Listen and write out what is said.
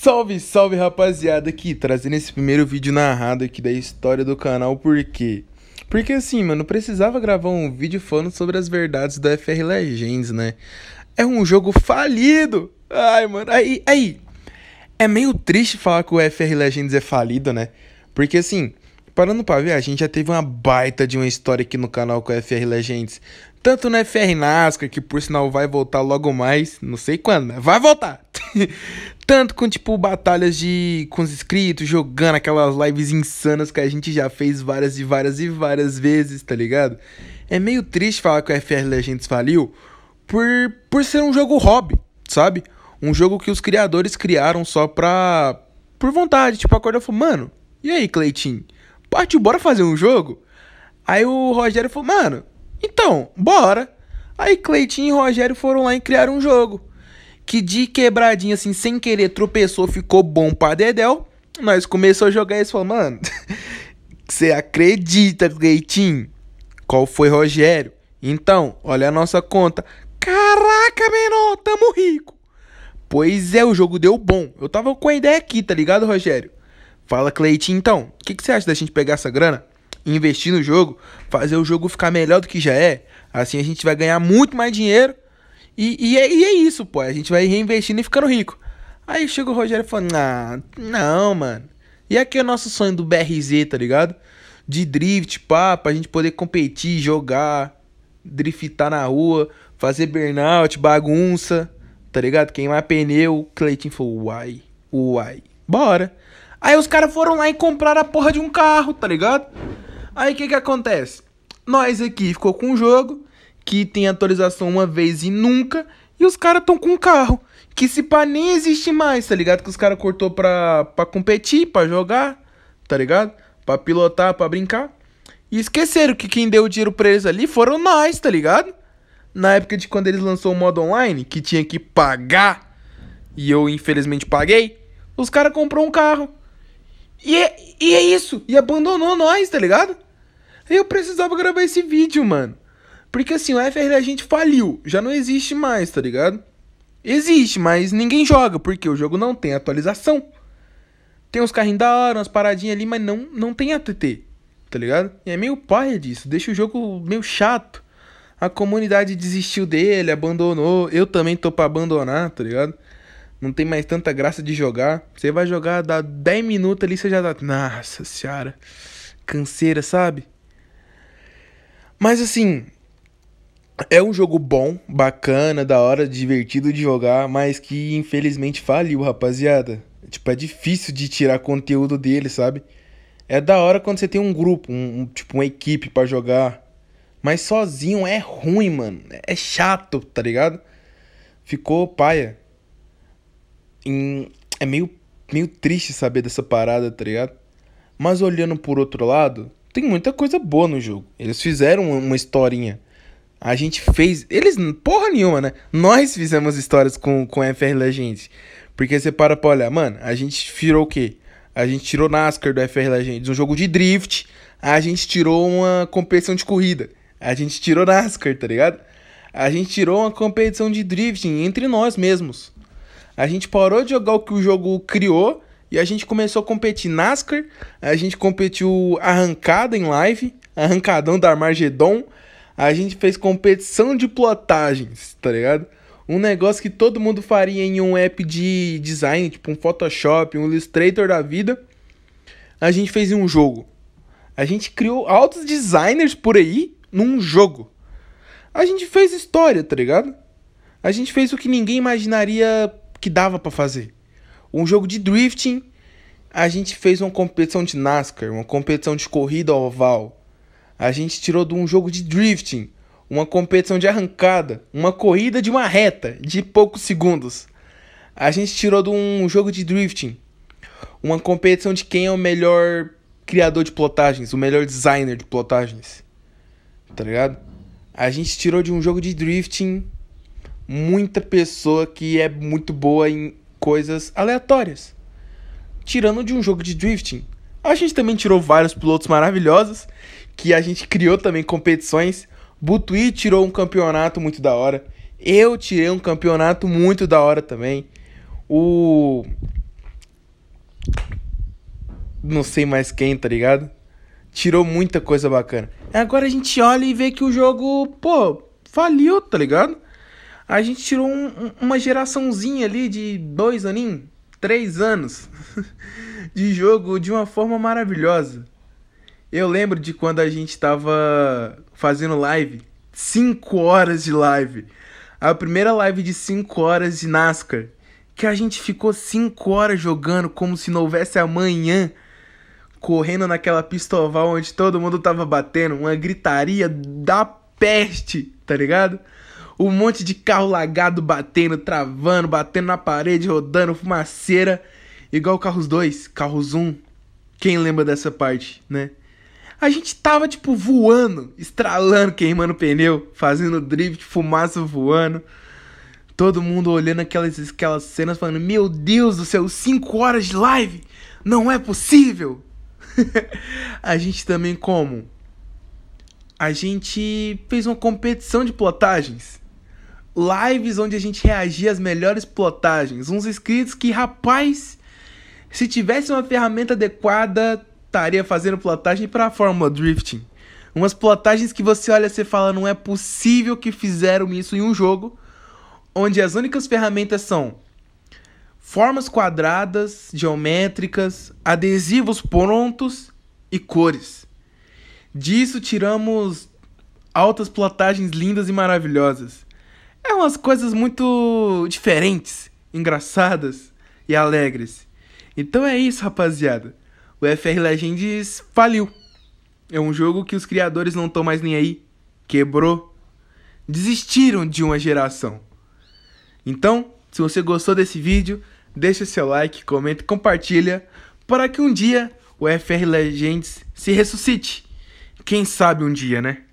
Salve, salve rapaziada aqui, trazendo esse primeiro vídeo narrado aqui da história do canal, por quê? Porque assim, mano, precisava gravar um vídeo falando sobre as verdades do FR Legends, né? É um jogo falido! Ai, mano, aí, aí! É meio triste falar que o FR Legends é falido, né? Porque assim, Parando pra ver, a gente já teve uma baita de uma história aqui no canal com o FR Legends. Tanto no FR Nascar, que por sinal vai voltar logo mais, não sei quando, vai voltar! Tanto com, tipo, batalhas de com os inscritos, jogando aquelas lives insanas que a gente já fez várias e várias e várias vezes, tá ligado? É meio triste falar que o FR Legends faliu por, por ser um jogo hobby, sabe? Um jogo que os criadores criaram só pra. por vontade. Tipo, acordou e falou, mano, e aí, Cleitinho? Partiu, bora fazer um jogo? Aí o Rogério falou, mano, então, bora. Aí Cleitinho e Rogério foram lá e criaram um jogo que de quebradinha, assim, sem querer, tropeçou, ficou bom pra Dedel. Nós começamos a jogar e falou, mano, você acredita, Cleitinho? Qual foi, Rogério? Então, olha a nossa conta. Caraca, menor, tamo rico. Pois é, o jogo deu bom. Eu tava com a ideia aqui, tá ligado, Rogério? Fala, Cleitinho, então, o que você acha da gente pegar essa grana? investir no jogo, fazer o jogo ficar melhor do que já é. Assim a gente vai ganhar muito mais dinheiro e, e, é, e é isso, pô. A gente vai reinvestindo e ficando rico. Aí chega o Rogério falando, ah, não, mano. E aqui é o nosso sonho do BRZ, tá ligado? De drift, pá, pra gente poder competir, jogar, driftar na rua, fazer burnout, bagunça, tá ligado? Queimar pneu. O Cleitinho falou, uai, uai, bora. Aí os caras foram lá e compraram a porra de um carro, tá ligado? Aí o que que acontece? Nós aqui ficou com o jogo, que tem atualização uma vez e nunca, e os caras estão com um carro que se pá nem existe mais, tá ligado? Que os caras cortou pra, pra competir, pra jogar, tá ligado? Pra pilotar, pra brincar. E esqueceram que quem deu o tiro pra eles ali foram nós, tá ligado? Na época de quando eles lançou o modo online, que tinha que pagar, e eu infelizmente paguei, os caras comprou um carro. E é, e é isso, e abandonou nós, tá ligado? Eu precisava gravar esse vídeo, mano. Porque assim, o FR a gente faliu, já não existe mais, tá ligado? Existe, mas ninguém joga, porque o jogo não tem atualização. Tem uns carrinhos da hora, umas paradinhas ali, mas não, não tem ATT, tá ligado? E é meio paia disso, deixa o jogo meio chato. A comunidade desistiu dele, abandonou, eu também tô pra abandonar, tá ligado? Não tem mais tanta graça de jogar. Você vai jogar, dá 10 minutos ali, você já dá. Nossa senhora, canseira, sabe? Mas assim, é um jogo bom, bacana, da hora, divertido de jogar, mas que infelizmente faliu, rapaziada. Tipo, é difícil de tirar conteúdo dele, sabe? É da hora quando você tem um grupo, um, um tipo, uma equipe para jogar. Mas sozinho é ruim, mano. É chato, tá ligado? Ficou paia. Em... É meio, meio triste saber dessa parada, tá ligado? Mas olhando por outro lado, tem muita coisa boa no jogo. Eles fizeram uma historinha a gente fez. Eles, porra nenhuma, né? Nós fizemos histórias com, com FR Legends. Porque você para pra olhar, mano, a gente tirou o quê? A gente tirou NASCAR do FR Legends, um jogo de drift. A gente tirou uma competição de corrida. A gente tirou NASCAR, tá ligado? A gente tirou uma competição de drifting entre nós mesmos. A gente parou de jogar o que o jogo criou e a gente começou a competir NASCAR. A gente competiu arrancada em live, arrancadão da Armagedon a gente fez competição de plotagens, tá ligado? Um negócio que todo mundo faria em um app de design, tipo um Photoshop, um Illustrator da vida. A gente fez em um jogo. A gente criou altos designers por aí num jogo. A gente fez história, tá ligado? A gente fez o que ninguém imaginaria que dava para fazer. Um jogo de drifting. A gente fez uma competição de NASCAR, uma competição de corrida oval a gente tirou de um jogo de drifting, uma competição de arrancada, uma corrida de uma reta de poucos segundos. A gente tirou de um jogo de drifting, uma competição de quem é o melhor criador de plotagens, o melhor designer de plotagens. Tá ligado? A gente tirou de um jogo de drifting muita pessoa que é muito boa em coisas aleatórias. Tirando de um jogo de drifting, a gente também tirou vários pilotos maravilhosos que a gente criou também competições. Butuí tirou um campeonato muito da hora. Eu tirei um campeonato muito da hora também. O. Não sei mais quem, tá ligado? Tirou muita coisa bacana. Agora a gente olha e vê que o jogo, pô, faliu, tá ligado? A gente tirou um, uma geraçãozinha ali de dois aninhos, três anos de jogo de uma forma maravilhosa. Eu lembro de quando a gente tava fazendo live, 5 horas de live. A primeira live de 5 horas de NASCAR, que a gente ficou 5 horas jogando como se não houvesse amanhã, correndo naquela pista oval onde todo mundo tava batendo, uma gritaria da peste, tá ligado? Um monte de carro lagado batendo, travando, batendo na parede, rodando, fumaceira, igual Carros 2, Carros 1. Quem lembra dessa parte, né? A gente tava, tipo, voando, estralando, queimando pneu, fazendo drift, fumaça voando. Todo mundo olhando aquelas, aquelas cenas, falando: Meu Deus do céu, 5 horas de live! Não é possível! a gente também, como? A gente fez uma competição de plotagens. Lives onde a gente reagia às melhores plotagens. Uns inscritos que, rapaz, se tivesse uma ferramenta adequada, estaria fazendo plotagem para a Fórmula Drifting. Umas plotagens que você olha e fala, não é possível que fizeram isso em um jogo, onde as únicas ferramentas são formas quadradas, geométricas, adesivos prontos e cores. Disso tiramos altas plotagens lindas e maravilhosas. É umas coisas muito diferentes, engraçadas e alegres. Então é isso, rapaziada o FR Legends faliu. É um jogo que os criadores não estão mais nem aí. Quebrou. Desistiram de uma geração. Então, se você gostou desse vídeo, deixa seu like, comenta e compartilha para que um dia o FR Legends se ressuscite. Quem sabe um dia, né?